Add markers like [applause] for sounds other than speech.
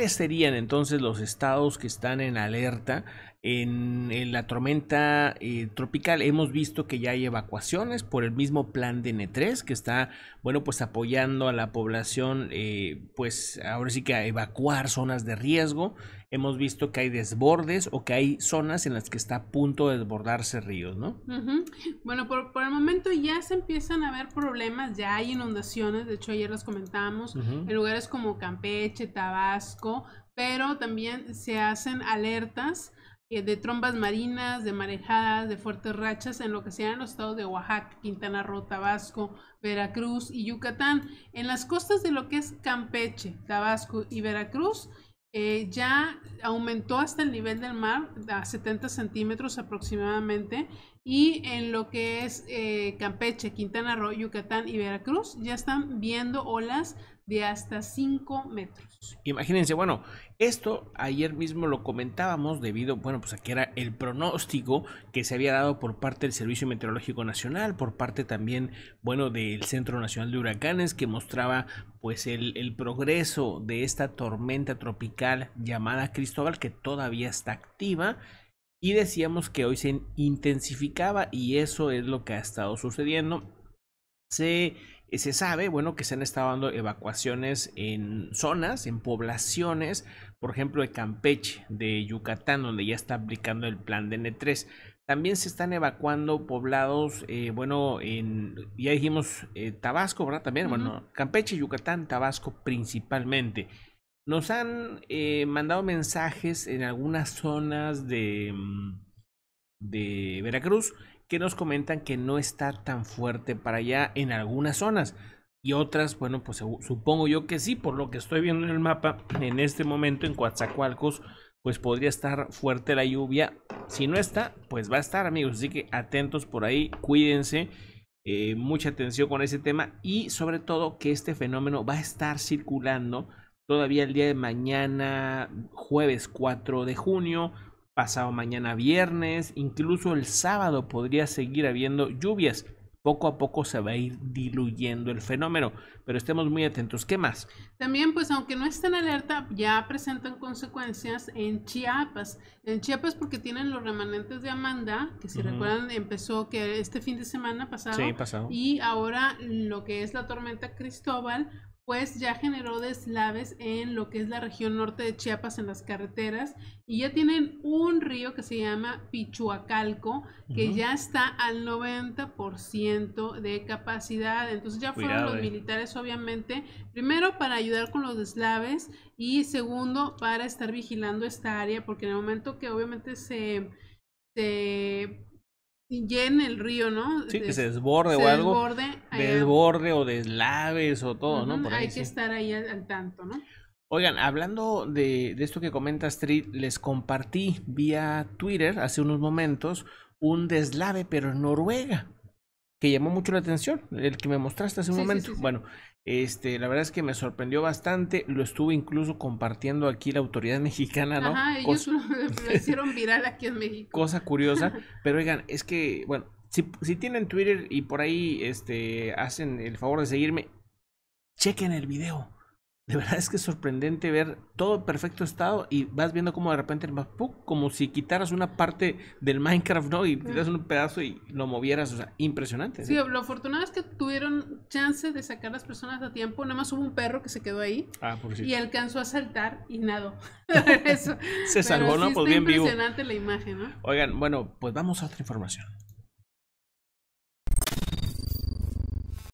¿Cuáles serían entonces los estados que están en alerta en, la tormenta eh, tropical hemos visto que ya hay evacuaciones por el mismo plan de N3 que está, bueno, pues apoyando a la población, eh, pues ahora sí que a evacuar zonas de riesgo. Hemos visto que hay desbordes o que hay zonas en las que está a punto de desbordarse ríos, ¿no? Bueno, por, el momento ya se empiezan a ver problemas, ya hay inundaciones, de hecho ayer las comentamos en lugares como Campeche, Tabasco, pero también se hacen alertas eh, de trombas marinas, de marejadas, de fuertes rachas en lo que serían los estados de Oaxaca, Quintana Roo, Tabasco, Veracruz y Yucatán. En las costas de lo que es Campeche, Tabasco y Veracruz, eh, ya aumentó hasta el nivel del mar a 70 centímetros aproximadamente y en lo que es eh, Campeche, Quintana Roo, Yucatán y Veracruz ya están viendo olas de hasta 5 metros. Imagínense, bueno, esto ayer mismo lo comentábamos debido, bueno, pues a que era el pronóstico que se había dado por parte del Servicio Meteorológico Nacional, por parte también, bueno, del Centro Nacional de Huracanes, que mostraba pues el, el progreso de esta tormenta tropical llamada Cristóbal, que todavía está activa. Y decíamos que hoy se intensificaba y eso es lo que ha estado sucediendo. Se se sabe, bueno, que se han estado dando evacuaciones en zonas, en poblaciones, por ejemplo, de Campeche, de Yucatán, donde ya está aplicando el plan n 3 También se están evacuando poblados, eh, bueno, en, ya dijimos eh, Tabasco, ¿verdad? También, bueno, Campeche, Yucatán, Tabasco principalmente. Nos han eh, mandado mensajes en algunas zonas de... Mm, de Veracruz que nos comentan que no está tan fuerte para allá en algunas zonas y otras, bueno, pues supongo yo que sí, por lo que estoy viendo en el mapa en este momento en Coatzacoalcos, pues podría estar fuerte la lluvia. Si no está, pues va a estar, amigos. Así que atentos por ahí, cuídense. Eh, mucha atención con ese tema y sobre todo que este fenómeno va a estar circulando todavía el día de mañana, jueves 4 de junio, pasado mañana viernes, incluso el sábado podría seguir habiendo lluvias. Poco a poco se va a ir diluyendo el fenómeno, pero estemos muy atentos. ¿Qué más? También, pues aunque no estén alerta, ya presentan consecuencias en Chiapas. En Chiapas porque tienen los remanentes de Amanda, que si recuerdan empezó que este fin de semana pasado. Sí, pasado. Y ahora lo que es la tormenta Cristóbal, pues ya generó deslaves en lo que es la región norte de Chiapas en las carreteras y ya tienen un río que se llama Pichuacalco que ya está al 90% de capacidad. Entonces ya fueron los eh. militares obviamente, primero para ayudar con los deslaves y segundo para estar vigilando esta área porque en el momento que obviamente se llene el río, ¿no? Sí, que se desborde o algo. Desborde, desborde o deslaves o todo, ¿no? hay que estar ahí al, tanto, ¿no? Oigan, hablando de, de esto que comenta Street, les compartí vía Twitter hace unos momentos un deslave, pero en Noruega que llamó mucho la atención, el que me mostraste hace un momento. bueno, este, la verdad es que me sorprendió bastante, lo estuve incluso compartiendo aquí la autoridad [laughs] mexicana, ¿no? Ajá, ellos [laughs] lo, hicieron viral aquí en México. Cosa curiosa, [laughs] pero oigan, es que, bueno, si, si tienen Twitter y por ahí este, hacen el favor de seguirme, chequen el video de verdad es que es sorprendente ver todo perfecto estado y vas viendo como de repente el como si quitaras una parte del Minecraft, ¿no? Y tiras un pedazo y lo movieras, o sea, impresionante. Sí, lo afortunado es que tuvieron chance de sacar las personas a tiempo, nada más hubo un perro que se quedó ahí ah, y alcanzó a saltar y nadó. [laughs] se salvó, ¿no? pues bien vivo. Impresionante la imagen, ¿no? Oigan, bueno, pues vamos a otra información.